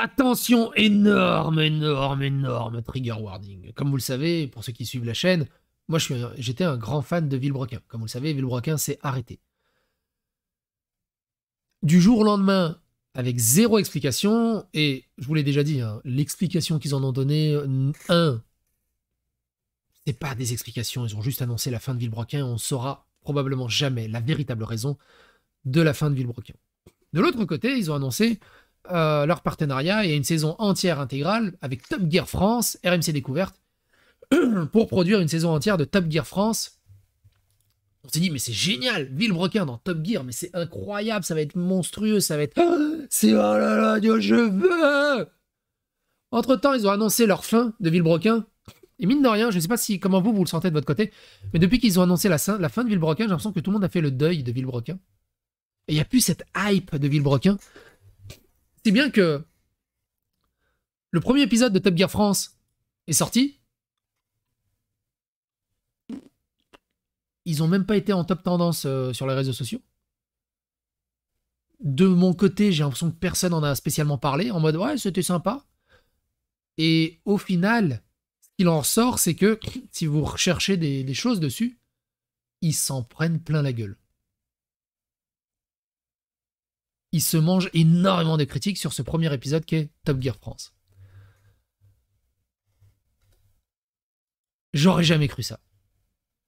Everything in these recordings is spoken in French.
Attention, énorme, énorme, énorme trigger warning. Comme vous le savez, pour ceux qui suivent la chaîne, moi j'étais un, grand fan de Villebrequin. Comme vous le savez, Villebrequin s'est arrêté. Du jour au lendemain, avec zéro explication, et je vous l'ai déjà dit, hein, l'explication qu'ils en ont donnée, un, c'est pas des explications, ils ont juste annoncé la fin de Villebroquin. on saura probablement jamais la véritable raison de la fin de Villebrequin. De l'autre côté, ils ont annoncé euh, leur partenariat et une saison entière intégrale avec Top Gear France, RMC Découverte, pour produire une saison entière de Top Gear France. On s'est dit, mais c'est génial, Villebrequin dans Top Gear, mais c'est incroyable, ça va être monstrueux, ça va être. Ah, c'est oh là là, Dieu, je veux Entre temps, ils ont annoncé leur fin de Villebrequin. Et mine de rien, je ne sais pas si comment vous, vous le sentez de votre côté, mais depuis qu'ils ont annoncé la, la fin de Villebrequin, j'ai l'impression que tout le monde a fait le deuil de Villebrequin. Et il n'y a plus cette hype de Villebrequin bien que le premier épisode de Top Gear France est sorti. Ils n'ont même pas été en top tendance euh, sur les réseaux sociaux. De mon côté, j'ai l'impression que personne en a spécialement parlé, en mode ouais, c'était sympa. Et au final, ce qu'il en ressort, c'est que si vous recherchez des choses dessus, ils s'en prennent plein la gueule. il se mange énormément de critiques sur ce premier épisode qui est Top Gear France. J'aurais jamais cru ça.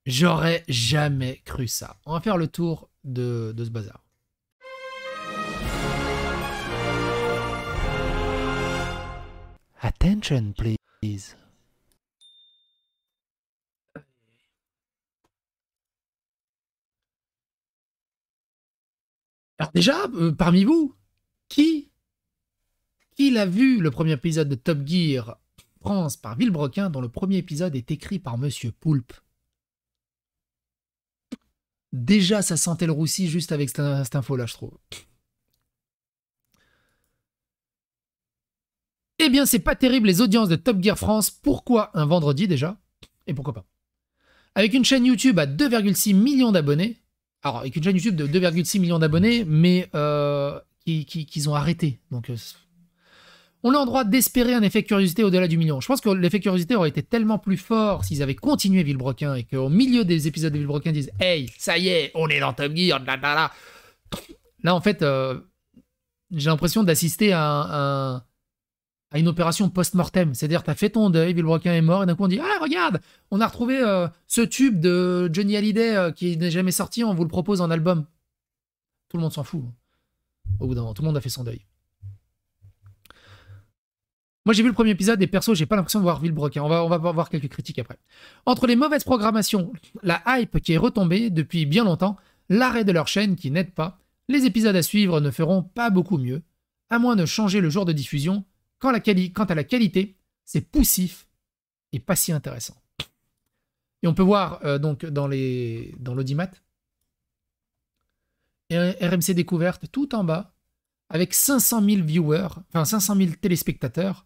J'aurais jamais cru ça. On va faire le tour de, de ce bazar. Attention, please. Alors déjà, euh, parmi vous, qui, qui l'a vu le premier épisode de Top Gear France par Villebrequin, dont le premier épisode est écrit par Monsieur Poulpe Déjà, ça sentait le roussi juste avec cette, cette info-là, je trouve. Eh bien, c'est pas terrible les audiences de Top Gear France. Pourquoi un vendredi déjà Et pourquoi pas Avec une chaîne YouTube à 2,6 millions d'abonnés, alors avec une chaîne YouTube de 2,6 millions d'abonnés, mais euh, qu'ils qui, qui ont arrêté. Donc, euh, on a en droit d'espérer un effet curiosité au-delà du million. Je pense que l'effet curiosité aurait été tellement plus fort s'ils avaient continué Villebroquin et qu'au milieu des épisodes de Villebroquin disent Hey, ça y est, on est dans Top Gear, là, là, Là, en fait, euh, j'ai l'impression d'assister à un, à une opération post-mortem. C'est-à-dire, tu as fait ton deuil, Villebroquin est mort, et d'un coup, on dit Ah, regarde, on a retrouvé euh, ce tube de Johnny Hallyday euh, qui n'est jamais sorti, on vous le propose en album. Tout le monde s'en fout. Hein. Au bout d'un moment, tout le monde a fait son deuil. Moi, j'ai vu le premier épisode et perso, j'ai pas l'impression de voir Villebrequin. On va, on va voir quelques critiques après. Entre les mauvaises programmations, la hype qui est retombée depuis bien longtemps, l'arrêt de leur chaîne qui n'aide pas, les épisodes à suivre ne feront pas beaucoup mieux, à moins de changer le jour de diffusion Quant à la, qualité, c'est poussif et pas si intéressant. Et on peut voir euh, donc dans l'audimat, dans RMC Découverte tout en bas, avec 500 000 viewers, enfin 500 000 téléspectateurs.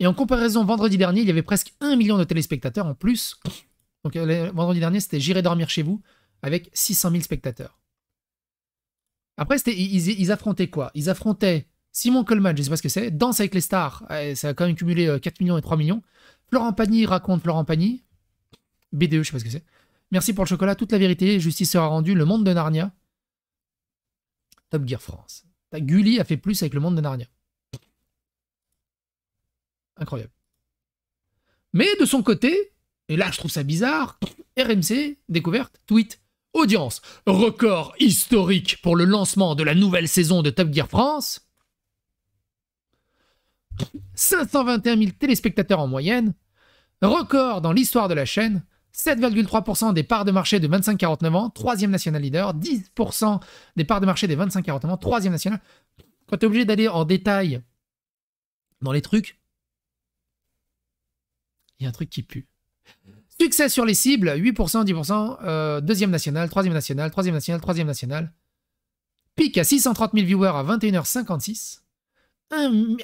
Et en comparaison, vendredi dernier, il y avait presque 1 million de téléspectateurs en plus. Donc euh, vendredi dernier, c'était J'irai dormir chez vous avec 600 000 spectateurs. Après, ils affrontaient quoi Ils affrontaient Simon Coleman, je ne sais pas ce que c'est, Danse avec les stars, euh, ça a quand même cumulé 4 euh, millions et 3 millions. Florent Pagny raconte Florent Pagny. BDE, je sais pas ce que c'est. Merci pour le chocolat, toute la vérité, justice sera rendue, le monde de Narnia. Top Gear France. Gulli a fait plus avec le monde de Narnia. Incroyable. Mais de son côté, et là je trouve ça bizarre, RMC, découverte, tweet, audience, record historique pour le lancement de la nouvelle saison de Top Gear France. 521 000 téléspectateurs en moyenne, record dans l'histoire de la chaîne, 7,3% des parts de marché de 25-49 ans, troisième national leader, 10% des parts de marché des 25-49 ans, troisième national. Quand tu es obligé d'aller en détail dans les trucs, il y a un truc qui pue. Succès sur les cibles, 8%, 10%, 2 deuxième national, troisième national, troisième national, troisième national. Pic à 630 000 viewers à 21h56. 1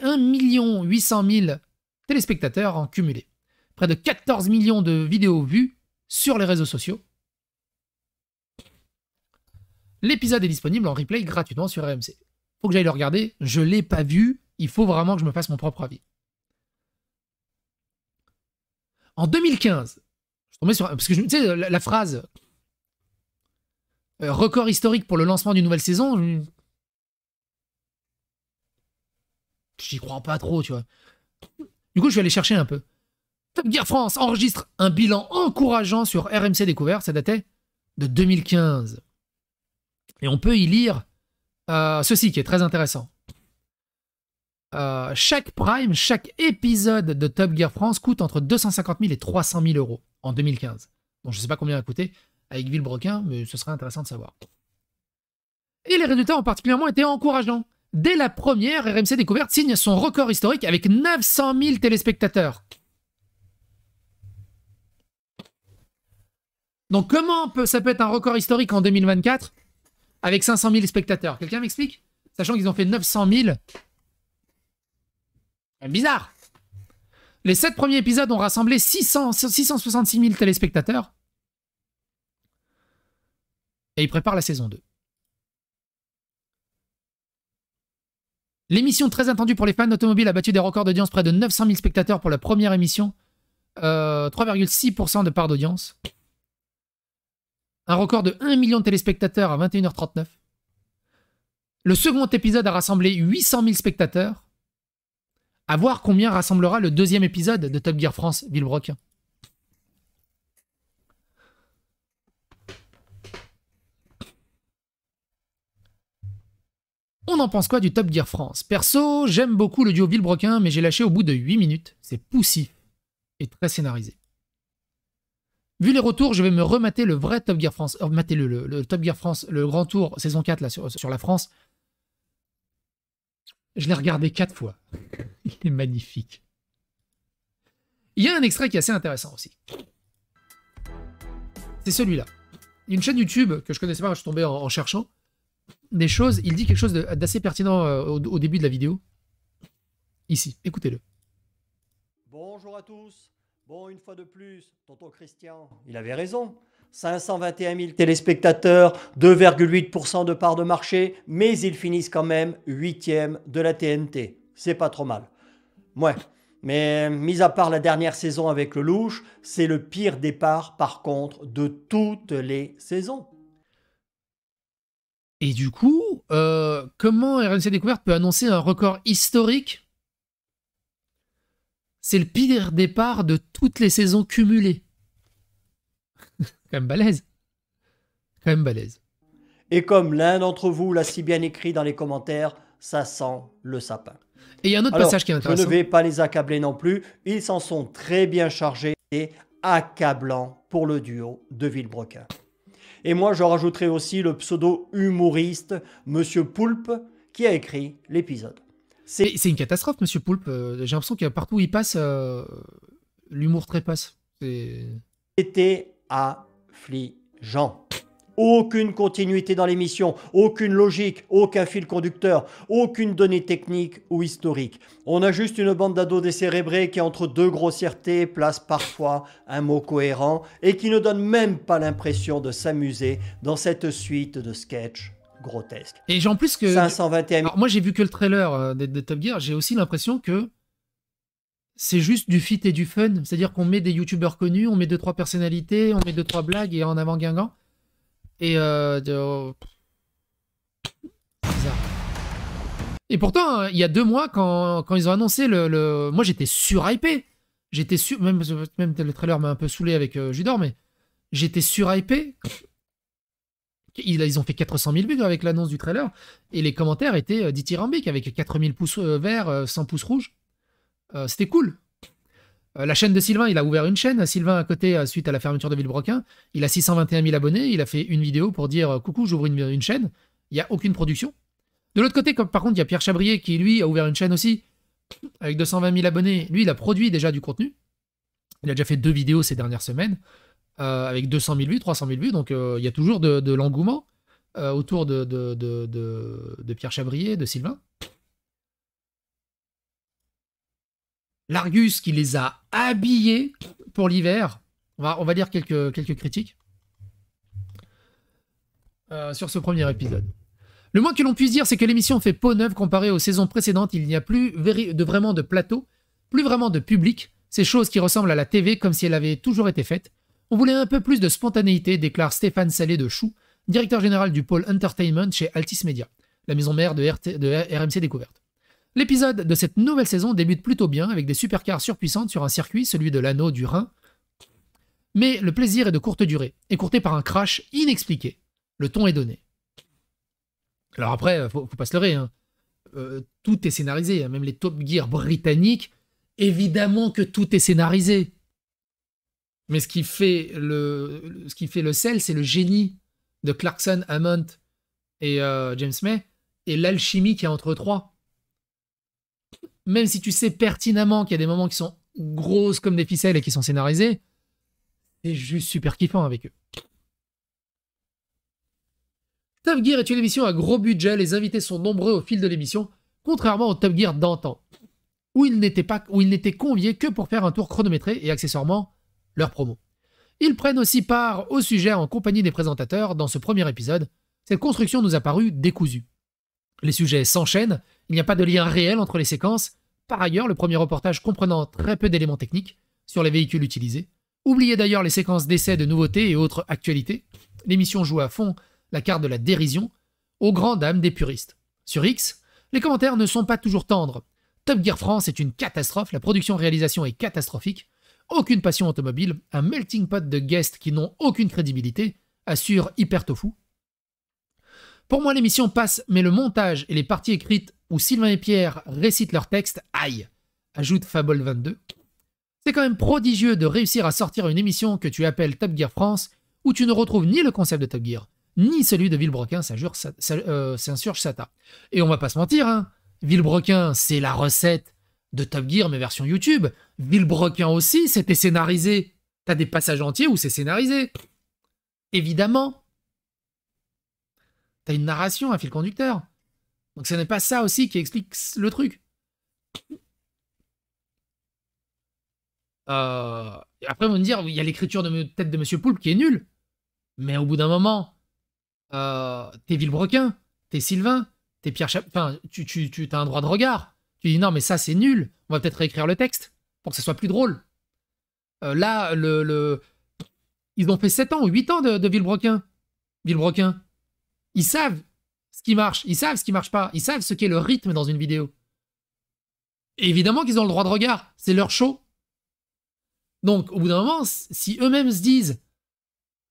800 000 téléspectateurs en cumulé. Près de 14 millions de vidéos vues sur les réseaux sociaux. L'épisode est disponible en replay gratuitement sur RMC. Faut que j'aille le regarder, je l'ai pas vu, il faut vraiment que je me fasse mon propre avis. En 2015, je tombais sur parce que tu sais la, phrase euh, record historique pour le lancement d'une nouvelle saison, J'y crois pas trop, tu vois. Du coup, je vais aller chercher un peu. Top Gear France enregistre un bilan encourageant sur RMC Découvert. Ça datait de 2015. Et on peut y lire euh, ceci qui est très intéressant. Euh, chaque prime, chaque épisode de Top Gear France coûte entre 250 000 et 300 000 euros en 2015. Donc je ne sais pas combien a coûté avec Villebrequin, mais ce serait intéressant de savoir. Et les résultats ont particulièrement été encourageants. Dès la première, RMC Découverte signe son record historique avec 900 000 téléspectateurs. Donc comment ça peut être un record historique en 2024 avec 500 000 spectateurs Quelqu'un m'explique Sachant qu'ils ont fait 900 000. Bizarre. Les 7 premiers épisodes ont rassemblé 600, 666 000 téléspectateurs. Et ils préparent la saison 2. L'émission très attendue pour les fans d'automobile a battu des records d'audience près de 900 000 spectateurs pour la première émission. 3,6% euh, de part d'audience. Un record de 1 million de téléspectateurs à 21h39. Le second épisode a rassemblé 800 000 spectateurs. À voir combien rassemblera le deuxième épisode de Top Gear France Villebroquin. On en pense quoi du Top Gear France Perso, j'aime beaucoup le duo Villebroquin, mais j'ai lâché au bout de 8 minutes. C'est poussif et très scénarisé. Vu les retours, je vais me remater le vrai Top Gear France. Euh, le Top Gear France, le Grand Tour saison 4 là, sur, la France. Je l'ai regardé 4 fois. Il est magnifique. Il y a un extrait qui est assez intéressant aussi. C'est celui-là. Une chaîne YouTube que je connaissais pas, je suis tombé en cherchant des choses, il dit quelque chose d'assez pertinent euh, au, début de la vidéo. Ici, écoutez-le. Bonjour à tous. Bon, une fois de plus, tonton Christian, il avait raison. 521 000 téléspectateurs, 2,8% de part de marché, mais ils finissent quand même 8e de la TNT. C'est pas trop mal. Ouais, mais mis à part la dernière saison avec le louche, c'est le pire départ par contre de toutes les saisons. Et du coup, euh, comment RMC Découverte peut annoncer un record historique C'est le pire départ de toutes les saisons cumulées. quand même balèze. Quand même balèze. Et comme l'un d'entre vous l'a si bien écrit dans les commentaires, ça sent le sapin. Et il y a un autre passage qui est intéressant. Je ne vais pas les accabler non plus. Ils s'en sont très bien chargés et accablants pour le duo de Villebrequin. Et moi, je rajouterai aussi le pseudo-humoriste Monsieur Poulpe qui a écrit l'épisode. C'est une catastrophe, Monsieur Poulpe. Euh, j'ai l'impression que partout où il passe, euh, l'humour trépasse. C'était affligeant. Aucune continuité dans l'émission, aucune logique, aucun fil conducteur, aucune donnée technique ou historique. On a juste une bande d'ados décérébrés qui, entre deux grossièretés, place parfois un mot cohérent et qui ne donne même pas l'impression de s'amuser dans cette suite de sketchs grotesques. Et en plus que. 521 Alors moi, j'ai vu que le trailer euh, de, Top Gear, j'ai aussi l'impression que c'est juste du fit et du fun. C'est-à-dire qu'on met des youtubeurs connus, on met deux trois personnalités, on met deux trois blagues et en avant Guingamp. Et euh, oh, Et pourtant, euh, il y a deux mois, quand, ils ont annoncé le... Moi, j'étais surhypé. J'étais sur... Même, même le trailer m'a un peu saoulé avec euh, Judor, mais j'étais surhypé. Ils, ils ont fait 400 000 vues avec l'annonce du trailer. Et les commentaires étaient dithyrambiques, avec 4000 pouces verts, 100 pouces rouges. C'était cool. Euh, la chaîne de Sylvain, il a ouvert une chaîne. Sylvain, à côté, euh, suite à la fermeture de Villebroquin, il a 621 000 abonnés. Il a fait une vidéo pour dire euh, Coucou, j'ouvre une, chaîne. Il n'y a aucune production. De l'autre côté, par contre, il y a Pierre Chabrier qui, lui, a ouvert une chaîne aussi, avec 220 000 abonnés. Lui, il a produit déjà du contenu. Il a déjà fait deux vidéos ces dernières semaines, avec 200 000 vues, 300 000 vues. Donc, il y a toujours de, l'engouement autour de de Pierre Chabrier, de Sylvain. L'Argus qui les a habillés pour l'hiver. On va, on va lire quelques, quelques critiques euh, sur ce premier épisode. Le moins que l'on puisse dire, c'est que l'émission fait peau neuve comparée aux saisons précédentes. Il n'y a plus de vraiment de plateau, plus vraiment de public. Ces choses qui ressemblent à la TV comme si elle avait toujours été faite. On voulait un peu plus de spontanéité, déclare Stéphane Salé de Chou, directeur général du pôle Entertainment chez Altis Media, la maison mère de, RT, de RMC Découverte. L'épisode de cette nouvelle saison débute plutôt bien avec des supercars surpuissantes sur un circuit, celui de l'anneau du Rhin. Mais le plaisir est de courte durée, écourté par un crash inexpliqué. Le ton est donné. Alors après, faut, faut pas se leurrer, hein. euh, tout est scénarisé, hein. même les Top Gear britanniques, évidemment que tout est scénarisé. Mais ce qui fait le, ce qui fait le sel, c'est le génie de Clarkson, Hammond et euh, James May, et l'alchimie qu'il y a entre trois même si tu sais pertinemment qu'il y a des moments qui sont grosses comme des ficelles et qui sont scénarisés, c'est juste super kiffant avec eux. Top Gear est une émission à gros budget, les invités sont nombreux au fil de l'émission, contrairement au Top Gear d'antan, où ils n'étaient pas, où ils n'étaient conviés que pour faire un tour chronométré et accessoirement leur promo. Ils prennent aussi part au sujet en compagnie des présentateurs dans ce premier épisode. Cette construction nous a paru décousue. Les sujets s'enchaînent, il n'y a pas de lien réel entre les séquences. Par ailleurs, le premier reportage comprenant très peu d'éléments techniques sur les véhicules utilisés. Oubliez d'ailleurs les séquences d'essais de nouveautés et autres actualités. L'émission joue à fond la carte de la dérision, aux grandes dames des puristes. Sur X, les commentaires ne sont pas toujours tendres. Top Gear France est une catastrophe, la production-réalisation est catastrophique, aucune passion automobile, un melting pot de guests qui n'ont aucune crédibilité, assure Hyper Tofu, pour moi, l'émission passe, mais le montage et les parties écrites où Sylvain et Pierre récitent leur texte, aïe, ajoute Fable22. C'est quand même prodigieux de réussir à sortir une émission que tu appelles Top Gear France, où tu ne retrouves ni le concept de Top Gear, ni celui de Villebrequin, ça jure, euh, ça, Sata. Et on va pas se mentir, hein, Villebrequin, c'est la recette de Top Gear, mais version YouTube. Villebrequin aussi, c'était scénarisé. T'as des passages entiers où c'est scénarisé. Évidemment. T'as une narration, un fil conducteur. Donc ce n'est pas ça aussi qui explique le truc. Euh, après, vous me dire, il y a l'écriture de tête de Monsieur Poulpe qui est nulle. Mais au bout d'un moment, euh, t'es Villebrequin, t'es Sylvain, t'es Pierre Chap... Enfin, tu, tu, tu as un droit de regard. Tu dis non, mais ça c'est nul. On va peut-être réécrire le texte pour que ce soit plus drôle. Euh, là, le, ils ont fait 7 ans ou 8 ans de, de Villebrequin. Villebrequin. Ils savent ce qui marche, ils savent ce qui marche pas, ils savent ce qu'est le rythme dans une vidéo. évidemment qu'ils ont le droit de regard, c'est leur show. Donc, au bout d'un moment, si eux-mêmes se disent,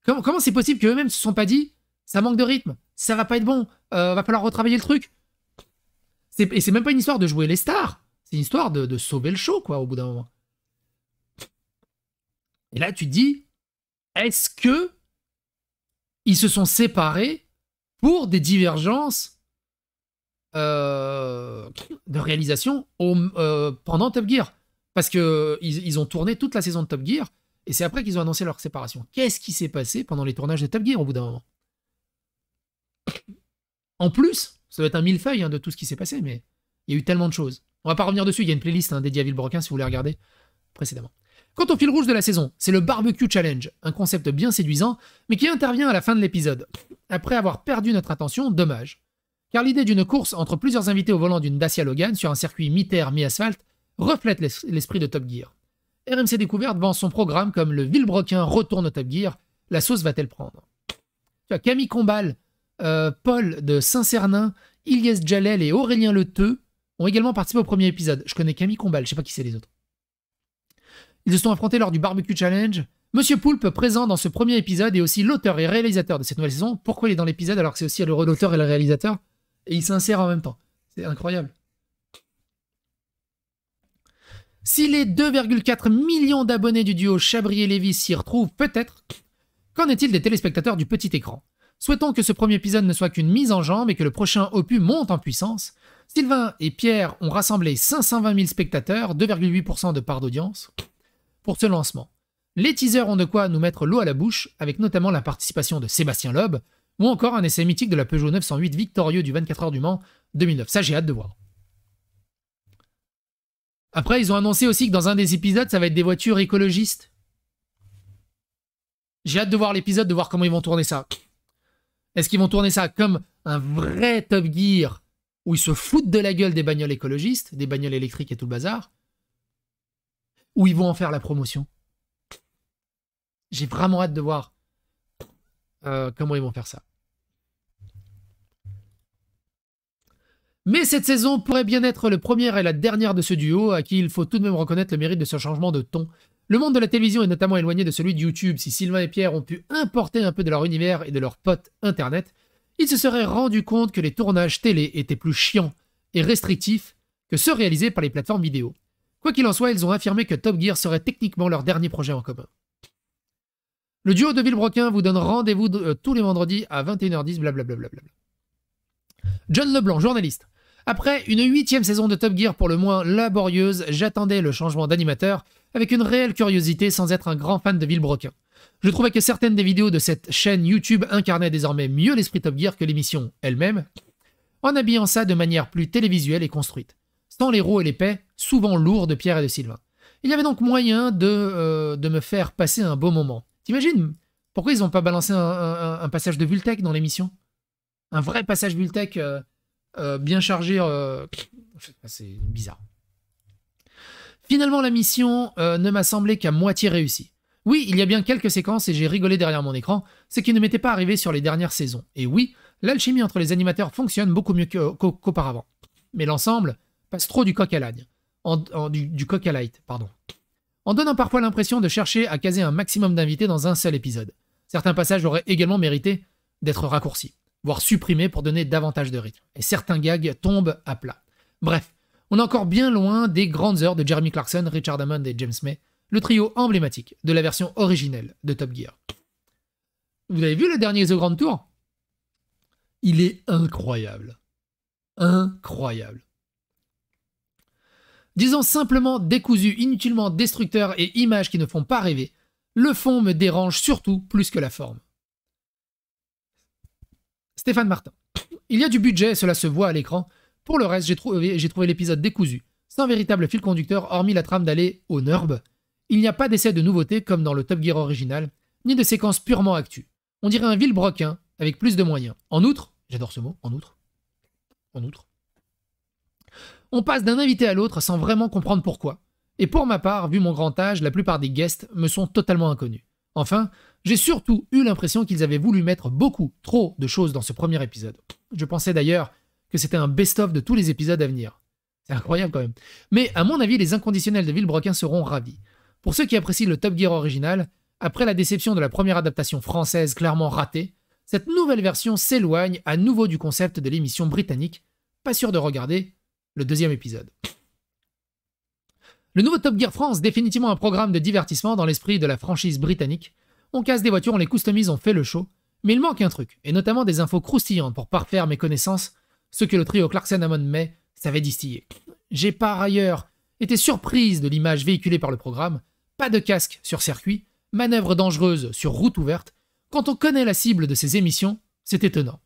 comment, c'est possible qu'eux-mêmes se sont pas dit, ça manque de rythme, ça va pas être bon, il euh, va falloir retravailler le truc. Et c'est même pas une histoire de jouer les stars, c'est une histoire de, de sauver le show, quoi, au bout d'un moment. Et là, tu te dis, est-ce que ils se sont séparés pour des divergences euh, de réalisation euh, pendant Top Gear. Parce qu'ils ils ont tourné toute la saison de Top Gear, et c'est après qu'ils ont annoncé leur séparation. Qu'est-ce qui s'est passé pendant les tournages de Top Gear au bout d'un moment En plus, ça doit être un millefeuille hein, de tout ce qui s'est passé, mais il y a eu tellement de choses. On ne va pas revenir dessus, il y a une playlist hein, dédiée à Villebroquin si vous voulez regarder précédemment. Quant au fil rouge de la saison, c'est le Barbecue Challenge, un concept bien séduisant, mais qui intervient à la fin de l'épisode, après avoir perdu notre attention, dommage. Car l'idée d'une course entre plusieurs invités au volant d'une Dacia Logan sur un circuit mi-terre, mi-asphalte reflète l'esprit de Top Gear. RMC Découverte vend son programme comme le Villebroquin retourne au Top Gear, la sauce va-t-elle prendre Tu Camille Combal, euh, Paul de Saint-Cernin, Ilyes Jalel et Aurélien Le ont également participé au premier épisode. Je connais Camille Combal, je sais pas qui c'est les autres. Ils se sont affrontés lors du Barbecue Challenge. Monsieur Poulpe, présent dans ce premier épisode, est aussi l'auteur et réalisateur de cette nouvelle saison. Pourquoi il est dans l'épisode alors que c'est aussi le d'auteur et le réalisateur Et il s'insère en même temps. C'est incroyable. Si les 2,4 millions d'abonnés du duo Chabri et Lévy s'y retrouvent peut-être, qu'en est-il des téléspectateurs du petit écran Souhaitons que ce premier épisode ne soit qu'une mise en jambe et que le prochain opus monte en puissance. Sylvain et Pierre ont rassemblé 520 000 spectateurs, 2,8% de part d'audience pour ce lancement. Les teasers ont de quoi nous mettre l'eau à la bouche, avec notamment la participation de Sébastien Loeb, ou encore un essai mythique de la Peugeot 908 victorieux du 24 heures du Mans 2009. Ça, j'ai hâte de voir. Après, ils ont annoncé aussi que dans un des épisodes, ça va être des voitures écologistes. J'ai hâte de voir l'épisode, de voir comment ils vont tourner ça. Est-ce qu'ils vont tourner ça comme un vrai Top Gear où ils se foutent de la gueule des bagnoles écologistes, des bagnoles électriques et tout le bazar où ils vont en faire la promotion. J'ai vraiment hâte de voir euh, comment ils vont faire ça. Mais cette saison pourrait bien être le première et la dernière de ce duo, à qui il faut tout de même reconnaître le mérite de ce changement de ton. Le monde de la télévision est notamment éloigné de celui de YouTube. Si Sylvain et Pierre ont pu importer un peu de leur univers et de leur pote Internet, ils se seraient rendus compte que les tournages télé étaient plus chiants et restrictifs que ceux réalisés par les plateformes vidéo. Quoi qu'il en soit, ils ont affirmé que Top Gear serait techniquement leur dernier projet en commun. Le duo de Villebroquin vous donne rendez-vous euh, tous les vendredis à 21h10, blablabla. John Leblanc, journaliste. Après une huitième saison de Top Gear pour le moins laborieuse, j'attendais le changement d'animateur avec une réelle curiosité sans être un grand fan de Villebroquin. Je trouvais que certaines des vidéos de cette chaîne YouTube incarnaient désormais mieux l'esprit Top Gear que l'émission elle-même, en habillant ça de manière plus télévisuelle et construite sans les roues et les pets, souvent lourds de Pierre et de Sylvain. Il y avait donc moyen de, euh, me faire passer un beau moment. T'imagines Pourquoi ils n'ont pas balancé un, passage de Vultec dans l'émission Un vrai passage Vultec euh, euh, bien chargé. Ah, c'est bizarre. Finalement, la mission ne m'a semblé qu'à moitié réussie. Oui, il y a bien quelques séquences et j'ai rigolé derrière mon écran, ce qui ne m'était pas arrivé sur les dernières saisons. Et oui, l'alchimie entre les animateurs fonctionne beaucoup mieux qu'auparavant. Mais l'ensemble, passe trop du coq à l'âne. du, coq à light, pardon. En donnant parfois l'impression de chercher à caser un maximum d'invités dans un seul épisode. Certains passages auraient également mérité d'être raccourcis, voire supprimés pour donner davantage de rythme. Et certains gags tombent à plat. Bref, on est encore bien loin des grandes heures de Jeremy Clarkson, Richard Hammond et James May, le trio emblématique de la version originelle de Top Gear. Vous avez vu le dernier The Grand Tour Il est incroyable. Incroyable disons simplement décousu, inutilement destructeur et images qui ne font pas rêver, le fond me dérange surtout plus que la forme. Stéphane Martin. Il y a du budget, cela se voit à l'écran. Pour le reste, j'ai trouvé, l'épisode décousu, sans véritable fil conducteur hormis la trame d'aller au Nurb. Il n'y a pas d'essai de nouveauté comme dans le Top Gear original, ni de séquences purement actu. On dirait un vil broquin, avec plus de moyens. En outre, j'adore ce mot, en outre. En outre. On passe d'un invité à l'autre sans vraiment comprendre pourquoi. Et pour ma part, vu mon grand âge, la plupart des guests me sont totalement inconnus. Enfin, j'ai surtout eu l'impression qu'ils avaient voulu mettre beaucoup trop de choses dans ce premier épisode. Je pensais d'ailleurs que c'était un best-of de tous les épisodes à venir. C'est incroyable quand même. Mais à mon avis, les inconditionnels de Villebroquin seront ravis. Pour ceux qui apprécient le Top Gear original, après la déception de la première adaptation française clairement ratée, cette nouvelle version s'éloigne à nouveau du concept de l'émission britannique. Pas sûr de regarder, le deuxième épisode. Le nouveau Top Gear France, définitivement un programme de divertissement dans l'esprit de la franchise britannique. On casse des voitures, on les customise, on fait le show. Mais il manque un truc, et notamment des infos croustillantes pour parfaire mes connaissances, ce que le trio Clarkson Amon May savait distiller. J'ai par ailleurs été surprise de l'image véhiculée par le programme. Pas de casque sur circuit, manœuvre dangereuse sur route ouverte. Quand on connaît la cible de ces émissions, c'est étonnant.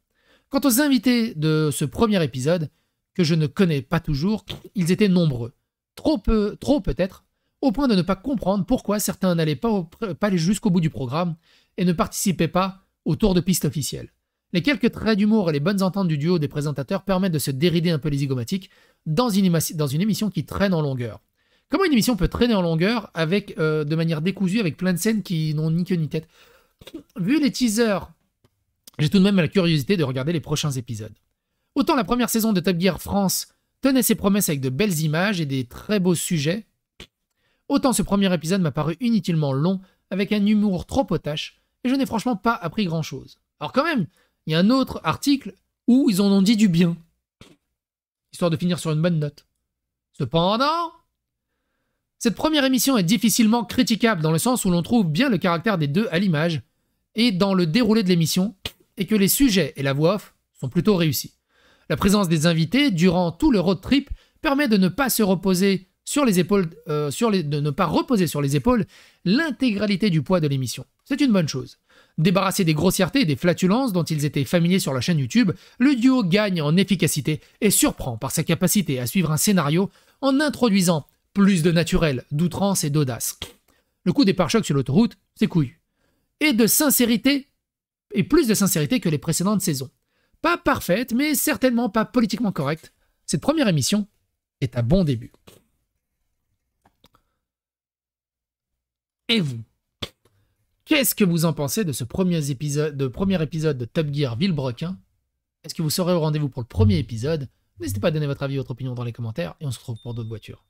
Quant aux invités de ce premier épisode, que je ne connais pas toujours, ils étaient nombreux. Trop peu, trop peut-être, au point de ne pas comprendre pourquoi certains n'allaient pas, aller jusqu'au bout du programme et ne participaient pas au tour de piste officiel. Les quelques traits d'humour et les bonnes ententes du duo des présentateurs permettent de se dérider un peu les zygomatiques dans une, émission qui traîne en longueur. Comment une émission peut traîner en longueur avec, euh, de manière décousue avec plein de scènes qui n'ont ni queue ni tête Vu les teasers, j'ai tout de même la curiosité de regarder les prochains épisodes. Autant la première saison de Top Gear France tenait ses promesses avec de belles images et des très beaux sujets, autant ce premier épisode m'a paru inutilement long, avec un humour trop potache, et je n'ai franchement pas appris grand-chose. Alors quand même, il y a un autre article où ils en ont dit du bien, histoire de finir sur une bonne note. Cependant, cette première émission est difficilement critiquable dans le sens où l'on trouve bien le caractère des deux à l'image et dans le déroulé de l'émission, et que les sujets et la voix off sont plutôt réussis. La présence des invités durant tout le road trip permet de ne pas se reposer sur les épaules, euh, sur les, de ne pas reposer sur les épaules l'intégralité du poids de l'émission. C'est une bonne chose. Débarrassé des grossièretés et des flatulences dont ils étaient familiers sur la chaîne YouTube, le duo gagne en efficacité et surprend par sa capacité à suivre un scénario en introduisant plus de naturel, d'outrance et d'audace. Le coup des pare-chocs sur l'autoroute, c'est couillu. Et de sincérité, et plus de sincérité que les précédentes saisons. Pas parfaite, mais certainement pas politiquement correcte, cette première émission est un bon début. Et vous Qu'est-ce que vous en pensez de ce premier épisode de, premier épisode de Top Gear Villebrequin Est-ce que vous serez au rendez-vous pour le premier épisode N'hésitez pas à donner votre avis, votre opinion dans les commentaires et on se retrouve pour d'autres voitures.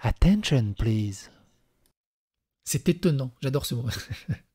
Attention, please. C'est étonnant, j'adore ce mot.